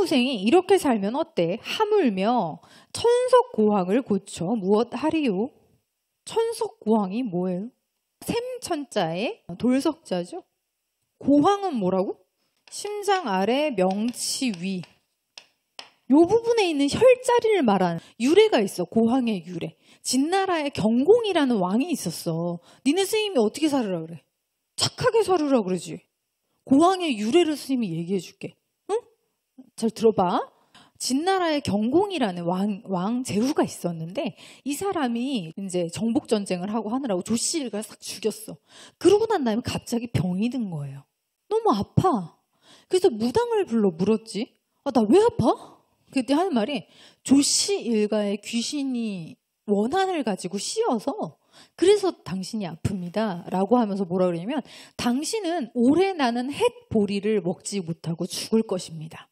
여동생이 이렇게 살면 어때? 하물며 천석고황을 고쳐 무엇 하리요? 천석고황이 뭐예요? 샘천자에 돌석자죠? 고황은 뭐라고? 심장 아래 명치 위. 요 부분에 있는 혈자리를 말하는 유래가 있어. 고황의 유래. 진나라의 경공이라는 왕이 있었어. 니네 스님이 어떻게 살으라 그래? 착하게 살으라 그러지. 고황의 유래를 스님이 얘기해 줄게. 잘 들어봐. 진나라의 경공이라는 왕, 왕 제후가 있었는데 이 사람이 이제 정복 전쟁을 하고 하느라고 조씨가 싹 죽였어. 그러고 난 다음에 갑자기 병이 든 거예요. 너무 아파. 그래서 무당을 불러 물었지. 아, 나 왜 아파? 그때 하는 말이 조씨 일가의 귀신이 원한을 가지고 씌어서 그래서 당신이 아픕니다. 라고 하면서 뭐라 그러냐면 당신은 올해 나는 햇 보리를 먹지 못하고 죽을 것입니다.